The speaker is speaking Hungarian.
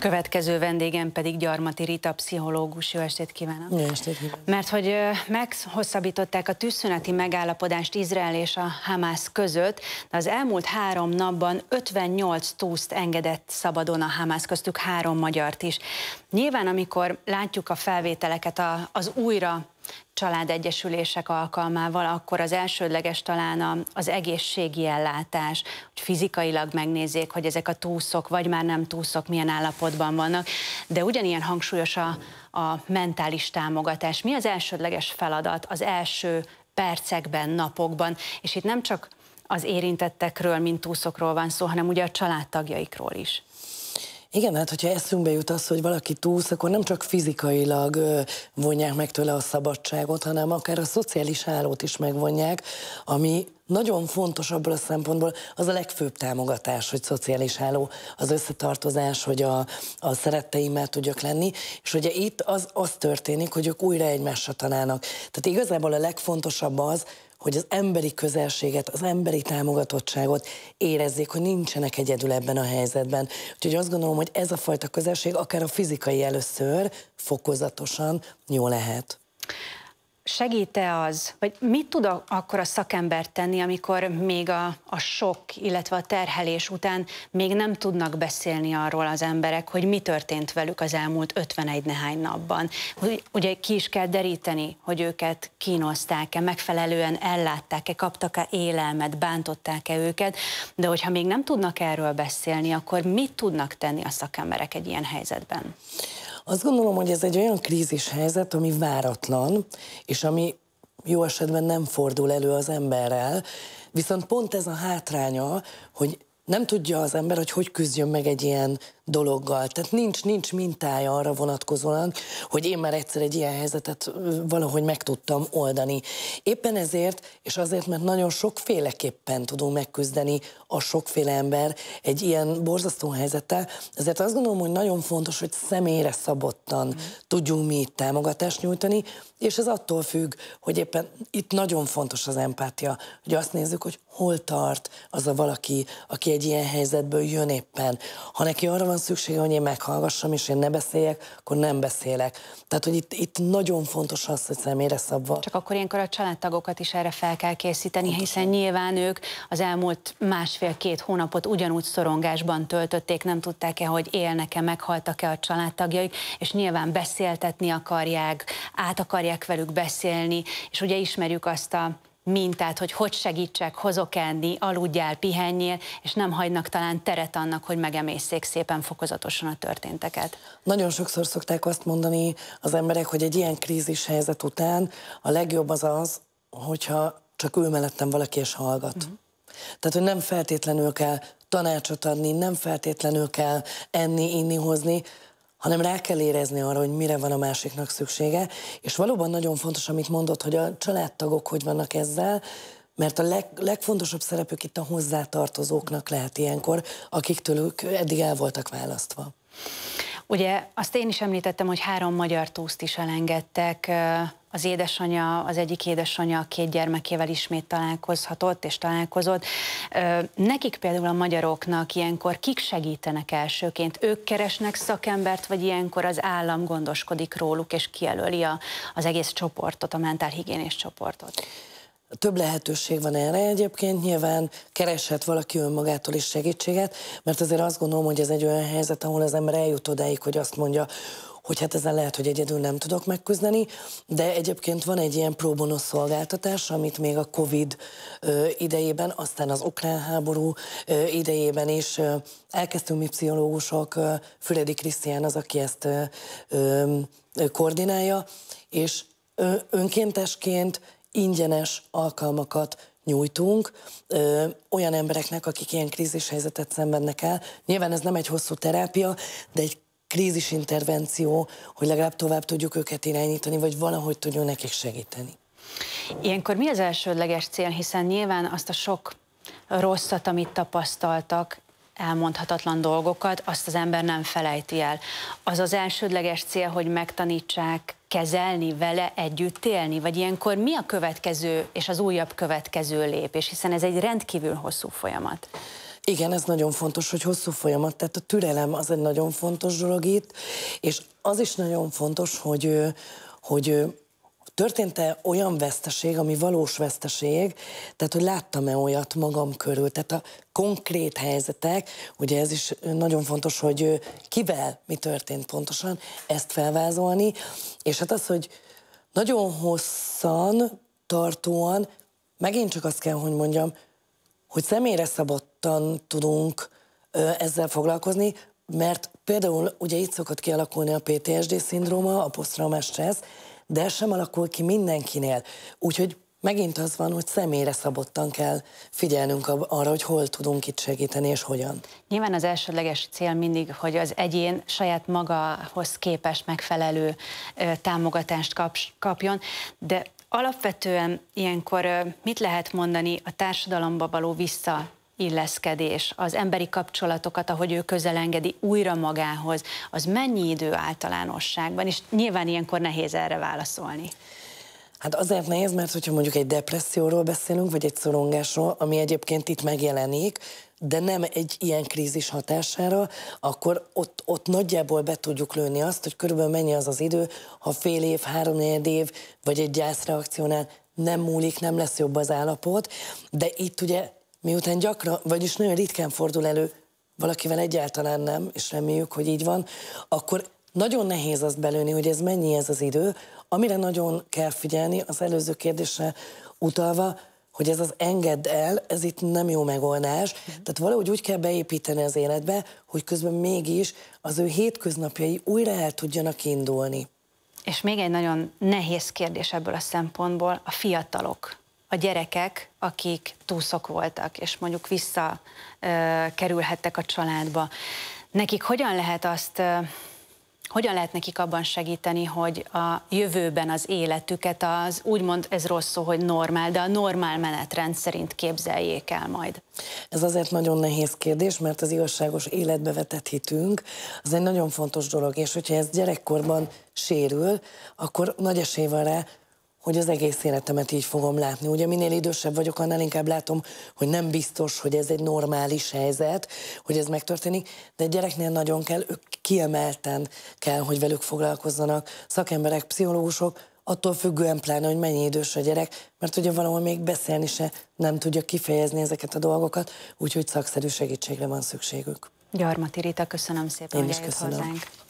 Következő vendégem pedig Gyarmati Rita, pszichológus. Jó estét kívánok! Jó estét kívánok! Mert hogy meghosszabbították a tűzszüneti megállapodást Izrael és a Hamász között, de az elmúlt három napban 58 túszt engedett szabadon a Hamász, köztük három magyart is. Nyilván, amikor látjuk a felvételeket, a, az újra családegyesülések alkalmával, akkor az elsődleges talán az egészségi ellátás, hogy fizikailag megnézzék, hogy ezek a túszok, vagy már nem túszok, milyen állapotban vannak, de ugyanilyen hangsúlyos a, a mentális támogatás. Mi az elsődleges feladat az első percekben, napokban, és itt nem csak az érintettekről, mint túszokról van szó, hanem ugye a családtagjaikról is. Igen, hát hogyha eszünkbe jut az, hogy valaki túlsz, akkor nem csak fizikailag vonják meg tőle a szabadságot, hanem akár a szociális állót is megvonják, ami nagyon fontos abból a szempontból, az a legfőbb támogatás, hogy szociális álló az összetartozás, hogy a, a szeretteimmel tudjak lenni, és ugye itt az, az történik, hogy ők újra egymásra tanálnak. Tehát igazából a legfontosabb az, hogy az emberi közelséget, az emberi támogatottságot érezzék, hogy nincsenek egyedül ebben a helyzetben. Úgyhogy azt gondolom, hogy ez a fajta közelség akár a fizikai először fokozatosan jó lehet segíte az, vagy mit tud akkor a szakember tenni, amikor még a, a sok, illetve a terhelés után még nem tudnak beszélni arról az emberek, hogy mi történt velük az elmúlt 51 nehány napban. Hogy, ugye ki is kell deríteni, hogy őket kínozták-e, megfelelően ellátták-e, kaptak-e élelmet, bántották-e őket, de hogyha még nem tudnak erről beszélni, akkor mit tudnak tenni a szakemberek egy ilyen helyzetben? Azt gondolom, hogy ez egy olyan krízis helyzet, ami váratlan, és ami jó esetben nem fordul elő az emberrel, viszont pont ez a hátránya, hogy nem tudja az ember, hogy hogy küzdjön meg egy ilyen dologgal. Tehát nincs, nincs mintája arra vonatkozóan, hogy én már egyszer egy ilyen helyzetet valahogy meg tudtam oldani. Éppen ezért, és azért, mert nagyon sokféleképpen tudunk megküzdeni a sokféle ember egy ilyen borzasztó helyzettel, ezért azt gondolom, hogy nagyon fontos, hogy személyre szabottan mm. tudjunk mi itt támogatást nyújtani, és ez attól függ, hogy éppen itt nagyon fontos az empátia, hogy azt nézzük, hogy hol tart az a valaki, aki egy ilyen helyzetből jön éppen. Ha neki arra van szüksége, hogy én meghallgassam, és én ne beszéljek, akkor nem beszélek. Tehát, hogy itt, itt nagyon fontos az, hogy személyre szabva. Csak akkor ilyenkor a családtagokat is erre fel kell készíteni, Pontosan. hiszen nyilván ők az elmúlt másfél-két hónapot ugyanúgy szorongásban töltötték, nem tudták-e, hogy élnek-e, meghaltak-e a családtagjaik, és nyilván beszéltetni akarják, át akarják velük beszélni, és ugye ismerjük azt a mintát, hogy hogy segítsek, hozok enni, aludjál, pihenjél, és nem hagynak talán teret annak, hogy megemészszék szépen fokozatosan a történteket. Nagyon sokszor szokták azt mondani az emberek, hogy egy ilyen krízis helyzet után a legjobb az az, hogyha csak ül mellettem valaki és hallgat. Uh-huh. Tehát, hogy nem feltétlenül kell tanácsot adni, nem feltétlenül kell enni, inni, hozni, hanem rá kell érezni arra, hogy mire van a másiknak szüksége, és valóban nagyon fontos, amit mondott, hogy a családtagok hogy vannak ezzel, mert a leg, legfontosabb szerepük itt a hozzátartozóknak lehet ilyenkor, akik tőlük eddig el voltak választva. Ugye azt én is említettem, hogy három magyar túszt is elengedtek, az édesanyja, az egyik édesanyja a két gyermekével ismét találkozhatott és találkozott. Nekik például a magyaroknak ilyenkor kik segítenek elsőként? Ők keresnek szakembert, vagy ilyenkor az állam gondoskodik róluk és kijelöli a, az egész csoportot, a mentálhigiénés csoportot? Több lehetőség van erre egyébként, nyilván kereshet valaki önmagától is segítséget, mert azért azt gondolom, hogy ez egy olyan helyzet, ahol az ember eljut odáig, hogy azt mondja, hogy hát ezzel lehet, hogy egyedül nem tudok megküzdeni, de egyébként van egy ilyen próbonos szolgáltatás, amit még a Covid idejében, aztán az ukrán háború idejében is elkezdtünk mi pszichológusok, Füledi Krisztián az, aki ezt koordinálja, és önkéntesként ingyenes alkalmakat nyújtunk ö, olyan embereknek, akik ilyen krízis helyzetet szenvednek el. Nyilván ez nem egy hosszú terápia, de egy krízis intervenció, hogy legalább tovább tudjuk őket irányítani, vagy valahogy tudjon nekik segíteni. Ilyenkor mi az elsődleges cél, hiszen nyilván azt a sok rosszat, amit tapasztaltak, elmondhatatlan dolgokat, azt az ember nem felejti el. Az az elsődleges cél, hogy megtanítsák kezelni, vele együtt élni? Vagy ilyenkor mi a következő és az újabb következő lépés? Hiszen ez egy rendkívül hosszú folyamat. Igen, ez nagyon fontos, hogy hosszú folyamat, tehát a türelem az egy nagyon fontos dolog itt, és az is nagyon fontos, hogy, hogy Történt-e olyan veszteség, ami valós veszteség, tehát hogy láttam-e olyat magam körül, tehát a konkrét helyzetek, ugye ez is nagyon fontos, hogy kivel mi történt pontosan, ezt felvázolni, és hát az, hogy nagyon hosszan, tartóan, megint csak azt kell, hogy mondjam, hogy személyre szabottan tudunk ezzel foglalkozni, mert például ugye itt szokott kialakulni a PTSD szindróma, a posztraumás stressz, de ez sem alakul ki mindenkinél. Úgyhogy megint az van, hogy személyre szabottan kell figyelnünk arra, hogy hol tudunk itt segíteni és hogyan. Nyilván az elsődleges cél mindig, hogy az egyén saját magahoz képes megfelelő támogatást kapjon, de alapvetően ilyenkor mit lehet mondani a társadalomba való vissza illeszkedés, az emberi kapcsolatokat, ahogy ő közelengedi újra magához, az mennyi idő általánosságban, és nyilván ilyenkor nehéz erre válaszolni. Hát azért nehéz, mert hogyha mondjuk egy depresszióról beszélünk, vagy egy szorongásról, ami egyébként itt megjelenik, de nem egy ilyen krízis hatására, akkor ott, ott nagyjából be tudjuk lőni azt, hogy körülbelül mennyi az az idő, ha fél év, három év, vagy egy gyászreakciónál nem múlik, nem lesz jobb az állapot, de itt ugye miután gyakran, vagyis nagyon ritkán fordul elő, valakivel egyáltalán nem, és reméljük, hogy így van, akkor nagyon nehéz azt belőni, hogy ez mennyi ez az idő. Amire nagyon kell figyelni, az előző kérdésre utalva, hogy ez az engedd el, ez itt nem jó megoldás. Tehát valahogy úgy kell beépíteni az életbe, hogy közben mégis az ő hétköznapjai újra el tudjanak indulni. És még egy nagyon nehéz kérdés ebből a szempontból, a fiatalok a gyerekek, akik túszok voltak, és mondjuk vissza kerülhettek a családba. Nekik hogyan lehet azt, hogyan lehet nekik abban segíteni, hogy a jövőben az életüket az úgymond, ez rossz szó, hogy normál, de a normál menetrend szerint képzeljék el majd? Ez azért nagyon nehéz kérdés, mert az igazságos életbe vetett hitünk, az egy nagyon fontos dolog, és hogyha ez gyerekkorban sérül, akkor nagy esély van rá, hogy az egész életemet így fogom látni. Ugye minél idősebb vagyok, annál inkább látom, hogy nem biztos, hogy ez egy normális helyzet, hogy ez megtörténik, de egy gyereknél nagyon kell, ők kiemelten kell, hogy velük foglalkozzanak szakemberek, pszichológusok, attól függően pláne, hogy mennyi idős a gyerek, mert ugye valahol még beszélni se nem tudja kifejezni ezeket a dolgokat, úgyhogy szakszerű segítségre van szükségük. Gyarmati Rita, köszönöm szépen, Én hogy is köszönöm. hozzánk.